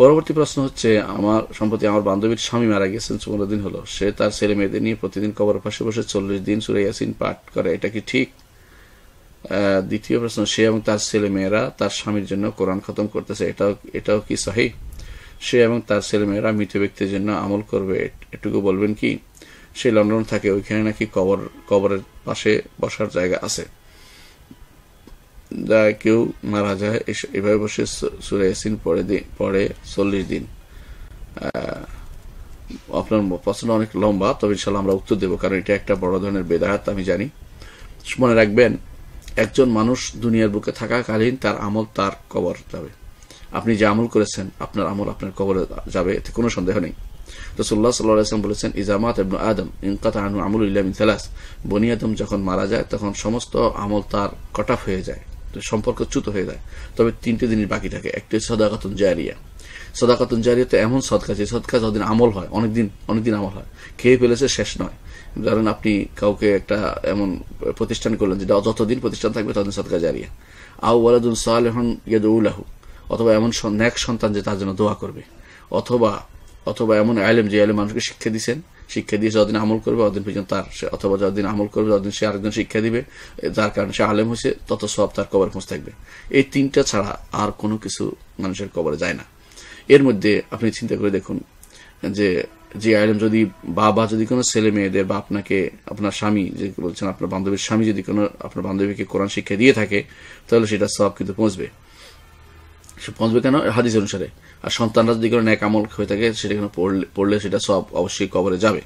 পরবর্তী প্রশ্ন হচ্ছে আমার সম্প্রতি আমার বান্ধবীর স্বামী মারা গেছেন পনেরো দিন হলো সে তার ছেলে মেয়েদের নিয়ে প্রতিদিন কবর পাশে বসে চল্লিশ দিন সুরে ইয়াসিন পাঠ করে এটা কি ঠিক দ্বিতীয় প্রশ্ন সে এবং তার ছেলে মেয়েরা তার স্বামীর জন্য কোরআন খতম করতেছে এটাও এটাও কি সহি সে এবং তার ছেলে মেয়েরা মৃত ব্যক্তির জন্য আমল করবে এটুকু বলবেন কি সে লন্ডন থাকে ওইখানে নাকি কবর কবরের পাশে বসার জায়গা আছে যা কেউ মারা যায় এভাবে বসে সুরে ইয়াসিন দিন পরে চল্লিশ দিন আপনার প্রশ্ন অনেক লম্বা তবে ইনশাল্লাহ আমরা উত্তর দেবো কারণ এটা একটা বড় ধরনের বেদাহাত আমি জানি মনে রাখবেন একজন মানুষ দুনিয়ার বুকে থাকাকালীন তার আমল তার কবর যাবে আপনি যে আমল করেছেন আপনার আমল আপনার কবরে যাবে এতে কোনো সন্দেহ নেই রসুল্লাহ সাল্লাম বলেছেন ইজামাত এবনু আদম ইনকাতা আনু আমুল ইসলাম ইনসালাস বনি আদম যখন মারা যায় তখন সমস্ত আমল তার কটাফ হয়ে যায় সম্পর্ক চ্যুত হয়ে যায় তবে তিনটে জিনিস বাকি থাকে একটি সদাকাতন জারিয়া সদাকাতন জারিয়া তো এমন সৎকা যে সৎকা যতদিন আমল হয় অনেকদিন অনেকদিন আমল হয় খেয়ে ফেলেছে শেষ নয় ধরেন আপনি কাউকে একটা এমন প্রতিষ্ঠান করলেন যেটা যতদিন প্রতিষ্ঠান থাকবে ততদিন সৎকা জারিয়া আউ ওয়ালাদুল সালেহন ইয়াদ উল্লাহ অথবা এমন ন্যাক সন্তান যে তার জন্য দোয়া করবে অথবা অথবা এমন আলেম যে আলেম মানুষকে শিক্ষা দিচ্ছেন শিক্ষা দিয়ে যতদিন আমল করবে অতদিন পর্যন্ত তার সে অথবা যতদিন আমল করবে ততদিন সে আরেকজন শিক্ষা দিবে যার কারণে সে আলেম হয়েছে তত সব তার কবর খোঁজ থাকবে এই তিনটা ছাড়া আর কোনো কিছু মানুষের কবরে যায় না এর মধ্যে আপনি চিন্তা করে দেখুন যে যে আইলেম যদি বাবা যদি কোনো ছেলে মেয়েদের বা আপনাকে আপনার স্বামী যে বলছেন আপনার বান্ধবীর স্বামী যদি কোনো আপনার বান্ধবীকে কোরআন শিক্ষা দিয়ে থাকে তাহলে সেটা সব কিন্তু পৌঁছবে সে পৌঁছবে কেন হাদিস অনুসারে আর সন্তানরা যদি কোনো ন্যাকামল আমল হয়ে থাকে সেটা কেন পড়লে পড়লে সেটা সব অবশ্যই কবরে যাবে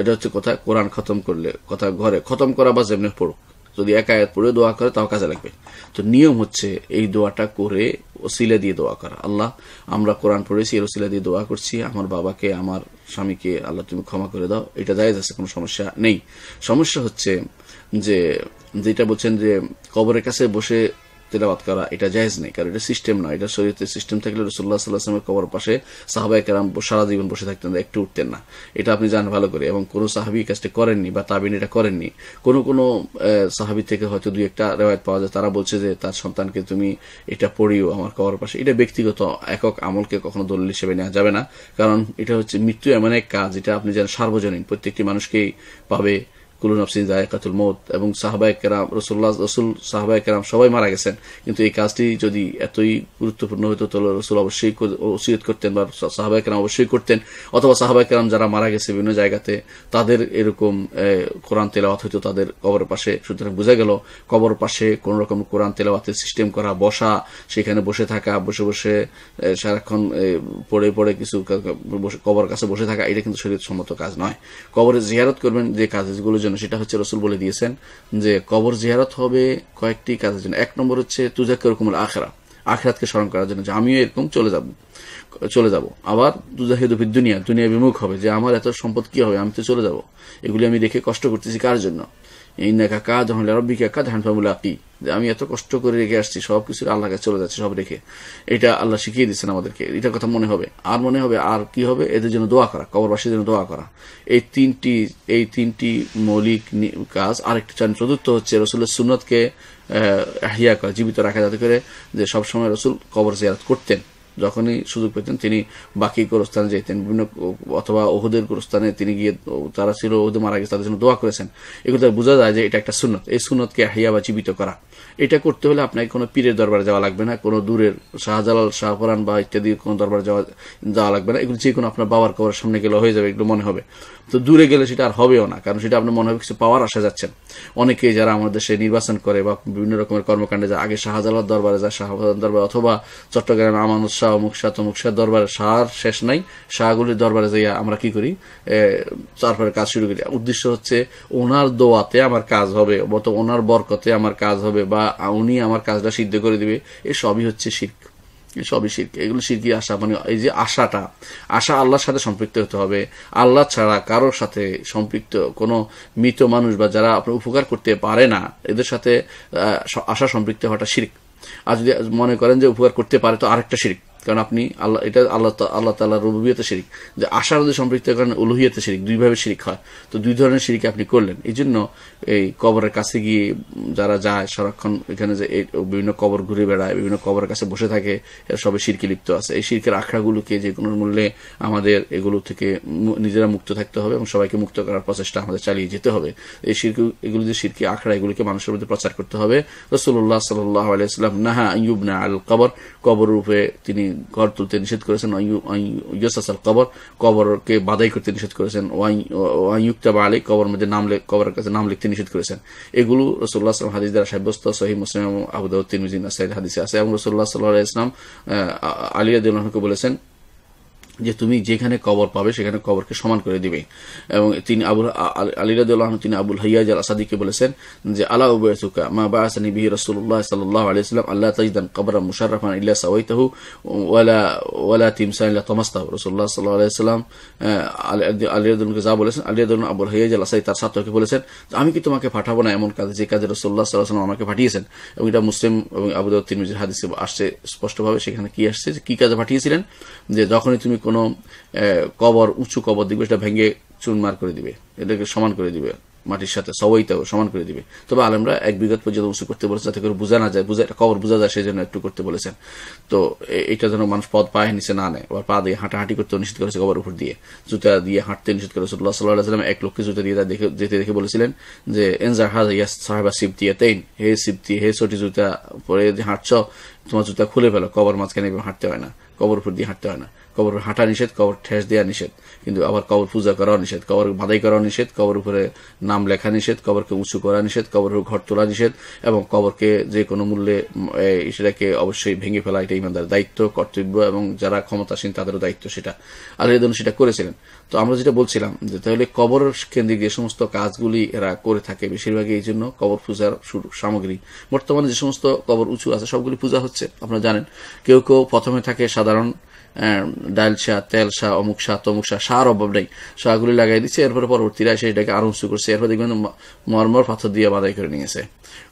এটা হচ্ছে কথা কোরআন খতম করলে কথা ঘরে খতম করা বা যেমনি পড়ুক যদি একা এক পড়ে দোয়া করে তাও কাজে লাগবে তো নিয়ম হচ্ছে এই দোয়াটা করে ওসিলে দিয়ে দোয়া করা আল্লাহ আমরা কোরআন পড়েছি এর ওসিলা দিয়ে দোয়া করছি আমার বাবাকে আমার স্বামীকে আল্লাহ তুমি ক্ষমা করে দাও এটা দায় আছে কোনো সমস্যা নেই সমস্যা হচ্ছে যে যেটা বলছেন যে কবরের কাছে বসে তেলাবাত করা এটা জায়জ নেই কারণ এটা সিস্টেম নয় এটা শরীরের সিস্টেম থাকলে রসুল্লাহ সাল্লাহামের কবর পাশে সাহাবাই কেরাম সারা জীবন বসে থাকতেন একটু উঠতেন না এটা আপনি জান ভালো করে এবং কোনো সাহাবি কাজটি করেননি বা তাবিন এটা করেননি কোনো কোনো সাহাবি থেকে হয়তো দুই একটা রেওয়ায়ত পাওয়া যায় তারা বলছে যে তার সন্তানকে তুমি এটা পড়িও আমার কবর পাশে এটা ব্যক্তিগত একক আমলকে কখনো দলিল হিসেবে নেওয়া যাবে না কারণ এটা হচ্ছে মৃত্যু এমন এক কাজ এটা আপনি যেন সার্বজনীন প্রত্যেকটি মানুষকেই পাবে এবং সবাই মারা গেছেন কিন্তু এই কাজটি যদি এতই গুরুত্বপূর্ণ তাহলে রসুল অবশ্যই করতেন বা অবশ্যই করতেন অথবা যারা মারা গেছে বিভিন্ন জায়গাতে তাদের এরকম কোরআন তেলাওয়াত হয়তো তাদের কবর পাশে সুতরাং বোঝা গেল কবর পাশে কোন রকম কোরআন তেলাওয়াতের সিস্টেম করা বসা সেখানে বসে থাকা বসে বসে সারাক্ষণ পড়ে পড়ে কিছু কবর কাছে বসে থাকা এটা কিন্তু শরীর সম্মত কাজ নয় কবরে জিয়ারত করবেন যে কাজগুলোর জন্য সেটা হচ্ছে রসুল বলে দিয়েছেন যে কবর জিয়ারত হবে কয়েকটি কাজের জন্য এক নম্বর হচ্ছে তুজাকে ওরকমের আখরা আখরাতকে স্মরণ করার জন্য যে আমিও এরকম চলে যাব চলে যাব আবার দুজাহেদুফির দুনিয়া দুনিয়া বিমুখ হবে যে আমার এত সম্পদ কি হবে আমি তো চলে যাব এগুলি আমি রেখে কষ্ট করতেছি কার জন্য আমি এত কষ্ট করে রেখে আসছি সব কিছু কাছে চলে যাচ্ছে সব রেখে এটা আল্লাহ শিখিয়ে দিচ্ছেন আমাদেরকে এটা কথা মনে হবে আর মনে হবে আর কি হবে এদের জন্য দোয়া করা কবরবাসীর জন্য দোয়া করা এই তিনটি এই তিনটি মৌলিক কাজ আরেকটি চান চতুর্থ হচ্ছে রসুলের সুনতকে করা জীবিত রাখা যাতে করে যে সবসময় রসুল কবর জিয়ারত করতেন যখনই সুযোগ পেতেন তিনি বাকি গোরস্থানে যেতেন বিভিন্ন অথবা ওহুদের গোরস্থানে তিনি গিয়ে তারা ছিল ওহুদে মারা গেছে তাদের জন্য দোয়া করেছেন এগুলো বোঝা যায় যে এটা একটা সুনত এই সুনতকে হাইয়া বা জীবিত করা এটা করতে হলে আপনাকে কোনো পীরের দরবারে যাওয়া লাগবে না কোনো দূরের শাহজালাল শাহকরান বা ইত্যাদি কোনো দরবারে যাওয়া যাওয়া লাগবে না এগুলো যে কোনো আপনার বাবার কবরের সামনে গেলে হয়ে যাবে এগুলো মনে হবে তো দূরে গেলে সেটা আর হবেও না কারণ সেটা আপনার মনে হবে কিছু পাওয়ার আসা যাচ্ছে অনেকে যারা আমাদের দেশে নির্বাচন করে বা বিভিন্ন রকমের কর্মকাণ্ডে যায় আগে শাহজালাল দরবারে যায় শাহজালাল দরবার অথবা চট্টগ্রামে আমানুষ শাহ অমুক শাহ তমুক শাহ দরবারে সার শেষ নাই শাহগুলির দরবারে যাইয়া আমরা কি করি তারপরে কাজ শুরু করি উদ্দেশ্য হচ্ছে ওনার দোয়াতে আমার কাজ হবে অত ওনার বরকতে আমার কাজ হবে বা উনি আমার কাজটা সিদ্ধ করে দিবে এ সবই হচ্ছে শিখ সবই শিরকি এগুলো শিরকি আশা মানে এই যে আশাটা আশা আল্লাহর সাথে সম্পৃক্ত হতে হবে আল্লাহ ছাড়া কারোর সাথে সম্পৃক্ত কোনো মৃত মানুষ বা যারা আপনার উপকার করতে পারে না এদের সাথে আশা সম্পৃক্ত হওয়াটা শির্ক আর যদি মনে করেন যে উপকার করতে পারে তো আরেকটা শির্ক কারণ আপনি আল্লাহ এটা আল্লাহ আল্লাহ তাল্লাহ রুবিয়তে শিরিক যে আশার যদি সম্পৃক্ত কারণে উলুহিয়াতে শিরিক দুইভাবে শিরিক হয় তো দুই ধরনের শিরিক আপনি করলেন এই জন্য এই কবরের কাছে গিয়ে যারা যায় সারাক্ষণ এখানে যে বিভিন্ন কবর ঘুরে বেড়ায় বিভিন্ন কবরের কাছে বসে থাকে এরা সবে শিরকে লিপ্ত আছে এই শিরকের আখড়াগুলোকে যে কোনো মূল্যে আমাদের এগুলো থেকে নিজেরা মুক্ত থাকতে হবে এবং সবাইকে মুক্ত করার প্রচেষ্টা আমাদের চালিয়ে যেতে হবে এই শিরক এগুলো যে শিরকি আখড়া এগুলোকে মানুষের মধ্যে প্রচার করতে হবে রসুল্লাহ সাল্লাহ আলাইসলাম নাহা ইউবনা আল কবর কবর রূপে তিনি ঘর তুলতে নিষেধ করেছেন ইয়াসাল কবর কবরকে বাদাই করতে নিষেধ করেছেন বা আলী কবর মধ্যে নাম কবরের কাছে নাম লিখতে নিষেধ করেছেন এগুলো রসুল্লাহ আসলাম হাদিস দ্বারা সাব্যস্ত সহি মুসলিম আবুদাউদ্দিন হাদিসে আছে এবং রসুল্লাহ সাল্লাহ ইসলাম আলী আদিউল্লাহকে বলেছেন যে তুমি যেখানে কবর পাবে সেখানে কবরকে সমান করে দিবে এবং তিনি আবুল আলিরাদুল্লাহ তিনি আবুল হাইয়াজ আল আসাদিকে বলেছেন যে আল্লাহ উবায়তুকা মা বাসানি বিহি রসুল্লাহ সাল্লাহ আলিয়াল্লাম আল্লাহ তাজিদান কবরা মুশারফান ইল্লা সাওয়াইতাহু ওয়ালা ওয়ালা তিমসান ইল্লা তমাস্তাহ রসুল্লাহ সাল্লাহ আলিয়াল্লাম আলিয়াদুলকে যা বলেছেন আলিয়াদুল্লাহ আবুল হাইয়াজ আল আসাদি তার ছাত্রকে বলেছেন আমি কি তোমাকে পাঠাবো না এমন কাজে যে কাজে রসুল্লাহ সাল্লাহ সাল্লাম আমাকে পাঠিয়েছেন এবং এটা মুসলিম এবং আবুদ তিন হাদিসে আসছে স্পষ্টভাবে সেখানে কি আসছে কি কাজে পাঠিয়েছিলেন যে যখনই তুমি কোনো কবর উঁচু কবর দিবে সেটা ভেঙে চুনমার করে দিবে এটাকে সমান করে দিবে মাটির সাথে সবাইটাও সমান করে দিবে তবে আলমরা এক বিঘাত পর্যন্ত উঁচু করতে বলেছে যাতে করে বোঝা না যায় বোঝা কবর বোঝা যায় সেই জন্য একটু করতে বলেছেন তো এটা যেন মানুষ পদ পায়ে নিচে না নেয় আবার পা দিয়ে হাঁটাহাঁটি করতে নিষেধ করেছে কবর উপর দিয়ে জুতা দিয়ে হাঁটতে নিষেধ করেছে রসুল্লাহ সাল্লাহ সাল্লাম এক লোককে জুতা দিয়ে দেখে যেতে দেখে বলেছিলেন যে এনজার হাজ ইয়াস সাহেবা দিয়ে তেইন হে দিয়ে হে ছোটি জুতা পরে হাঁটছ তোমার জুতা খুলে ফেলো কবর মাঝখানে হাঁটতে হয় না কবর উপর দিয়ে হাঁটতে হয় না কবর হাঁটা নিষেধ কবর ঠেস দেওয়া নিষেধ কিন্তু আবার কবর পূজা করা নিষেধ কবর বাদাই করা নিষেধ কবর উপরে নাম লেখা নিষেধ কবরকে উঁচু করা নিষেধ কবর ঘর তোলা নিষেধ এবং কবরকে যে কোনো মূল্যে সেটাকে অবশ্যই ভেঙে ফেলা এটা ইমানদার দায়িত্ব কর্তব্য এবং যারা ক্ষমতাসীন তাদেরও দায়িত্ব সেটা আলিয়াদন সেটা করেছিলেন তো আমরা যেটা বলছিলাম যে তাহলে কবর কেন্দ্রিক যে সমস্ত কাজগুলি এরা করে থাকে বেশিরভাগই এই জন্য কবর পূজার সামগ্রী বর্তমানে যে সমস্ত কবর উঁচু আছে সবগুলি পূজা হচ্ছে আপনারা জানেন কেউ কেউ প্রথমে থাকে সাধারণ ডাল শাহ তেল শাহ অমুক শাহ তমুক শাহ সার অভাব নেই শাহগুলি লাগাই দিচ্ছে এরপরে পরবর্তীরা এসে এটাকে আরো উঁচু করছে এরপর দেখবেন মর্মর পাথর দিয়ে বাদাই করে নিয়েছে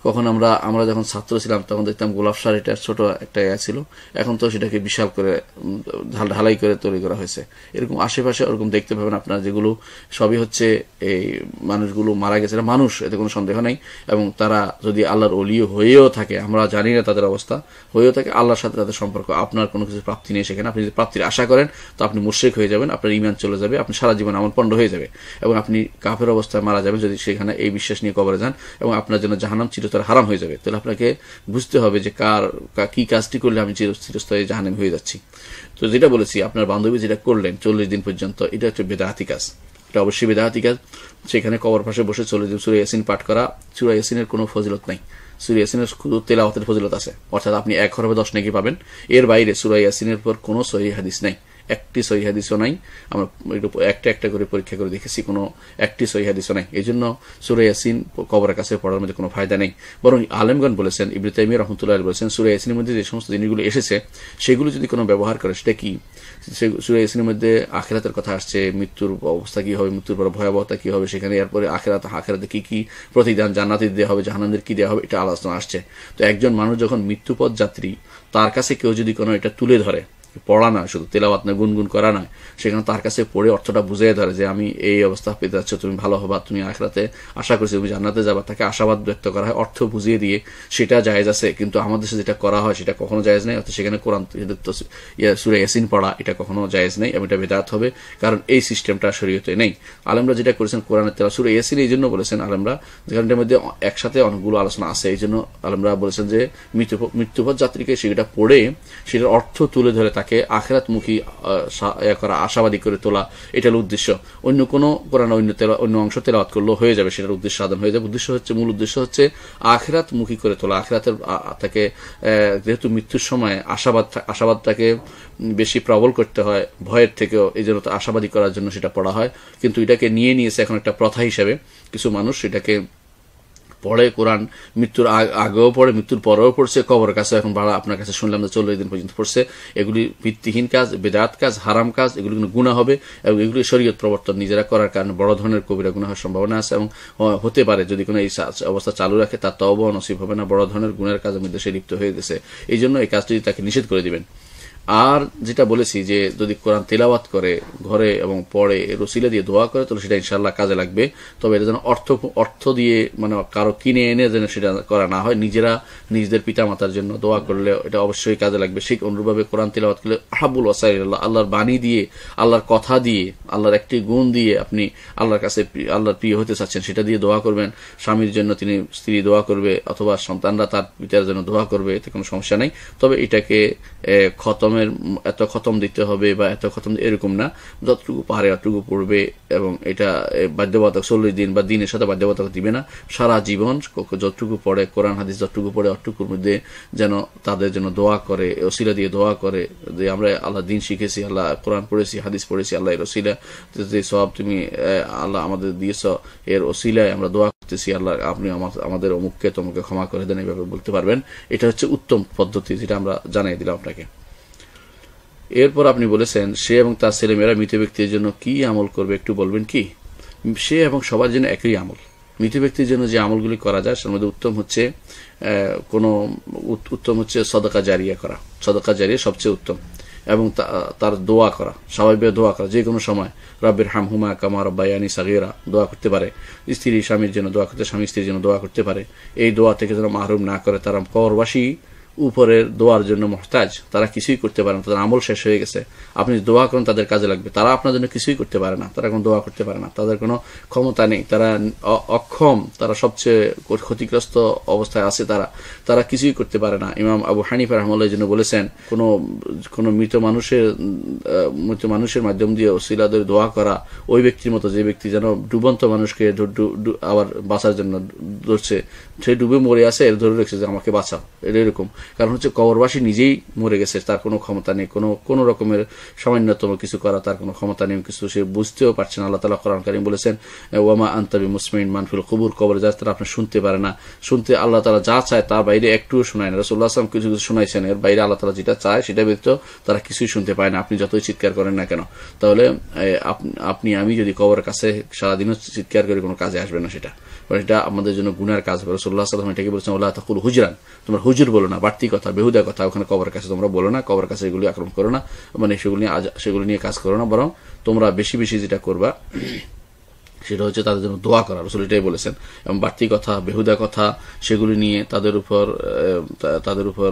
কখন আমরা আমরা যখন ছাত্র ছিলাম তখন দেখতাম গোলাপ সার এটা ছোট একটা ইয়া ছিল এখন তো সেটাকে বিশাল করে ঢালাই করে তৈরি করা হয়েছে এরকম আশেপাশে ওরকম দেখতে পাবেন আপনারা যেগুলো সবই হচ্ছে এই মানুষগুলো মারা গেছে মানুষ এতে কোনো সন্দেহ নেই এবং তারা যদি আল্লাহর অলিও হয়েও থাকে আমরা জানি না তাদের অবস্থা হয়েও থাকে আল্লাহর সাথে তাদের সম্পর্ক আপনার কোনো কিছু প্রাপ্তি নেই সেখানে আপনি যদি প্রাপ্তির আশা করেন তো আপনি মুশ্রিক হয়ে যাবেন আপনার ইমান চলে যাবে আপনি সারা জীবন আমল পণ্ড হয়ে যাবে এবং আপনি কাফের অবস্থায় মারা যাবেন যদি সেখানে এই বিশ্বাস নিয়ে কবরে যান এবং আপনার জন্য জাহানাম চিরতর হারাম হয়ে যাবে তাহলে আপনাকে বুঝতে হবে যে কার কি কাজটি করলে আমি চিরস্তরে জাহানাম হয়ে যাচ্ছি তো যেটা বলেছি আপনার বান্ধবী যেটা করলেন চল্লিশ দিন পর্যন্ত এটা হচ্ছে বেদাহাতি কাজ এটা অবশ্যই কাজ সেখানে কবর পাশে বসে চলে যে সুরে ইয়াসিন পাঠ করা সুরা ইয়াসিনের কোনো ফজিলত নাই সুরে ইয়াসিনের শুধু তেলাওয়াতের ফজিলত আছে অর্থাৎ আপনি এক হরফে দশ নাকি পাবেন এর বাইরে সুরা ইয়াসিনের পর কোনো সহি হাদিস নাই একটি সহি হাদিসও নাই আমরা একটা একটা করে পরীক্ষা করে দেখেছি কোনো একটি সহি হাদিসও নাই এই জন্য সুরে ইয়াসিন কবরের কাছে পড়ার মধ্যে কোনো ফায়দা নেই বরং আলেমগান বলেছেন ইবনে তাইমি রহমতুল্লাহ বলেছেন সুরে ইয়াসিনের মধ্যে যে সমস্ত জিনিসগুলো এসেছে সেগুলো যদি কোনো ব্যবহার করে সেটা কি সুরে ইয়াসিনের মধ্যে আখেরাতের কথা আসছে মৃত্যুর অবস্থা কি হবে মৃত্যুর পর ভয়াবহতা কি হবে সেখানে এরপরে আখেরাত আখেরাতে কি কি প্রতিদান জান্নাতি দেওয়া হবে জাহানাদের কি দেওয়া হবে এটা আলোচনা আসছে তো একজন মানুষ যখন মৃত্যুপথ যাত্রী তার কাছে কেউ যদি কোনো এটা তুলে ধরে পড়া নয় শুধু তেলাবাত না গুনগুন করা নয় সেখানে তার কাছে পড়ে অর্থটা বুঝিয়ে ধরে যে আমি এই অবস্থা পেতে যাচ্ছ তুমি ভালো হবা তুমি আখরাতে আশা করছি তুমি জান্নাতে যাবা তাকে আশাবাদ ব্যক্ত করা হয় অর্থ বুঝিয়ে দিয়ে সেটা জায়জ আছে কিন্তু আমাদের দেশে যেটা করা হয় সেটা কখনো জায়জ নেই অর্থাৎ সেখানে কোরআন সুরে ইয়ে, এসিন পড়া এটা কখনো জায়জ নেই এবং এটা বেদাত হবে কারণ এই সিস্টেমটা শরীয়তে নেই আলমরা যেটা করেছেন কোরআনের তেলা সুরে এসিন এই জন্য বলেছেন আলমরা যেখানে মধ্যে একসাথে অনেকগুলো আলোচনা আছে এই জন্য আলমরা বলেছেন যে মৃত্যুপথ যাত্রীকে সেটা পড়ে সেটার অর্থ তুলে ধরে তাকে মুখী করা আশাবাদী করে তোলা এটা হলো উদ্দেশ্য অন্য কোনো কোরআন অন্য অন্য অংশ তেলাওয়াত করলেও হয়ে যাবে সেটার উদ্দেশ্য সাধন হয়ে যাবে উদ্দেশ্য হচ্ছে মূল উদ্দেশ্য হচ্ছে মুখী করে তোলা আখেরাতের তাকে যেহেতু মৃত্যুর সময় আশাবাদ আশাবাদটাকে বেশি প্রবল করতে হয় ভয়ের থেকেও এই জন্য আশাবাদী করার জন্য সেটা পড়া হয় কিন্তু এটাকে নিয়ে নিয়েছে এখন একটা প্রথা হিসেবে কিছু মানুষ এটাকে পড়ে কোরআন মৃত্যুর আগেও পড়ে মৃত্যুর পরেও পড়ছে কবর কাছে এখন ভাড়া আপনার কাছে শুনলাম যে চল্লিশ দিন পর্যন্ত পড়ছে এগুলি ভিত্তিহীন কাজ বেদাত কাজ হারাম কাজ এগুলি কোনো গুণা হবে এবং এগুলি শরীয়ত প্রবর্তন নিজেরা করার কারণে বড় ধরনের কবিরা গুণা হওয়ার সম্ভাবনা আছে এবং হতে পারে যদি কোনো এই অবস্থা চালু রাখে তার তব নসিব হবে না বড় ধরনের গুণের কাজের মধ্যে সে লিপ্ত হয়ে গেছে এই জন্য এই কাজটি তাকে নিষেধ করে দিবেন আর যেটা বলেছি যে যদি কোরআন তেলাওয়াত করে ঘরে এবং পড়ে রসিলা দিয়ে দোয়া করে তাহলে সেটা ইনশাল্লাহ কাজে লাগবে তবে এটা যেন অর্থ অর্থ দিয়ে মানে কারো কিনে এনে যেন সেটা করা না হয় নিজেরা নিজেদের পিতামাতার জন্য দোয়া করলে এটা অবশ্যই কাজে লাগবে সেই অনুরূপভাবে কোরআন তেলাওয়াত করলে আহাবুল ওসাইল্লাহ আল্লাহর বাণী দিয়ে আল্লাহর কথা দিয়ে আল্লাহর একটি গুণ দিয়ে আপনি আল্লাহর কাছে আল্লাহর প্রিয় হতে চাচ্ছেন সেটা দিয়ে দোয়া করবেন স্বামীর জন্য তিনি স্ত্রী দোয়া করবে অথবা সন্তানরা তার পিতার জন্য দোয়া করবে এতে কোনো সমস্যা নেই তবে এটাকে খতমে খতমের এত খতম দিতে হবে বা এত খতম এরকম না যতটুকু পাহাড়ে অতটুকু পড়বে এবং এটা বাধ্যবাধক চল্লিশ দিন বা দিনের সাথে বাধ্যবাধক দিবে না সারা জীবন যতটুকু পড়ে কোরআন হাদিস যতটুকু পড়ে অতটুকুর মধ্যে যেন তাদের জন্য দোয়া করে ওসিলা দিয়ে দোয়া করে যে আমরা আল্লাহ দিন শিখেছি আল্লাহ কোরআন পড়েছি হাদিস পড়েছি আল্লাহ এর ওসিলা যে সব তুমি আল্লাহ আমাদের দিয়েছ এর ওসিলায় আমরা দোয়া করতেছি আল্লাহ আপনি আমাদের অমুককে তোমাকে ক্ষমা করে দেন এইভাবে বলতে পারবেন এটা হচ্ছে উত্তম পদ্ধতি যেটা আমরা জানাই দিলাম আপনাকে এরপর আপনি বলেছেন সে এবং তার ছেলেমেয়েরা মৃত ব্যক্তির জন্য কি আমল করবে একটু বলবেন কি সে এবং সবার জন্য একই আমল মৃত ব্যক্তির জন্য যে আমলগুলি করা যায় সেটার মধ্যে উত্তম হচ্ছে কোনো উত্তম হচ্ছে সদকা জারিয়া করা সদকা জারিয়া সবচেয়ে উত্তম এবং তার দোয়া করা স্বাভাবিক দোয়া করা যে কোনো সময় রব্বের হাম হুমা কামা রব্বায়ানি সাগেরা দোয়া করতে পারে স্ত্রী স্বামীর জন্য দোয়া করতে স্বামী স্ত্রীর জন্য দোয়া করতে পারে এই দোয়া থেকে যেন মাহরুম না করে তারা করবাসী উপরের দোয়ার জন্য মহতাজ তারা কিছুই করতে পারে না তাদের আমল শেষ হয়ে গেছে আপনি দোয়া করেন তাদের কাজে লাগবে তারা আপনার জন্য কিছুই করতে পারে না তারা কোনো দোয়া করতে পারে না তাদের কোনো ক্ষমতা নেই তারা অক্ষম তারা সবচেয়ে ক্ষতিগ্রস্ত অবস্থায় আছে তারা তারা কিছুই করতে পারে না ইমাম আবু হানিফ রহমাল্লাহ জন্য বলেছেন কোনো কোনো মৃত মানুষের মৃত মানুষের মাধ্যম দিয়ে শিলাদের দোয়া করা ওই ব্যক্তির মতো যে ব্যক্তি যেন ডুবন্ত মানুষকে আবার বাঁচার জন্য ধরছে সে ডুবে মরে আছে এর ধরে রেখেছে যে আমাকে বাঁচাও এরকম কারণ হচ্ছে কবরবাসী নিজেই মরে গেছে তার কোনো ক্ষমতা নেই কোনো কোনো রকমের সামান্যতম কিছু করা তার কোনো ক্ষমতা নেই কিছু সে বুঝতেও পারছে না আল্লাহ তালা কোরআন কারিম বলেছেন ওয়ামা আন্তাবি মুসমিন মানফুল কবুর কবর যা তারা আপনি শুনতে পারে না শুনতে আল্লাহ তালা যা চায় তার বাইরে একটুও শোনায় না রসুল্লাহ আসলাম কিছু কিছু শোনাইছেন এর বাইরে আল্লাহ তালা যেটা চায় সেটা ব্যতীত তারা কিছুই শুনতে পায় না আপনি যতই চিৎকার করেন না কেন তাহলে আপনি আমি যদি কবর কাছে সারাদিনও চিৎকার করে কোনো কাজে আসবে না সেটা এটা আমাদের জন্য গুনার কাজ রসুল্লাহ আসলাম এটাকে বলছেন আল্লাহ তাকুল হুজরান তোমার হুজুর বলো না বাট বাড়তি কথা বেহুদা কথা ওখানে কবর কাছে তোমরা বলো না কবর কাছে এগুলি আক্রমণ করো না মানে সেগুলি সেগুলি নিয়ে কাজ করো না বরং তোমরা বেশি বেশি যেটা করবা সেটা হচ্ছে তাদের জন্য দোয়া করা রসুল এটাই বলেছেন এবং বাড়তি কথা বেহুদা কথা সেগুলি নিয়ে তাদের উপর তাদের উপর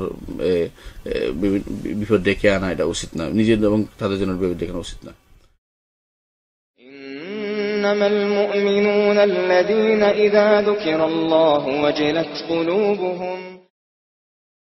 বিপদ ডেকে আনা এটা উচিত না নিজের এবং তাদের জন্য বিপদ ডেকে উচিত না إنما المؤمنون الذين إذا ذكر الله وجلت قلوبهم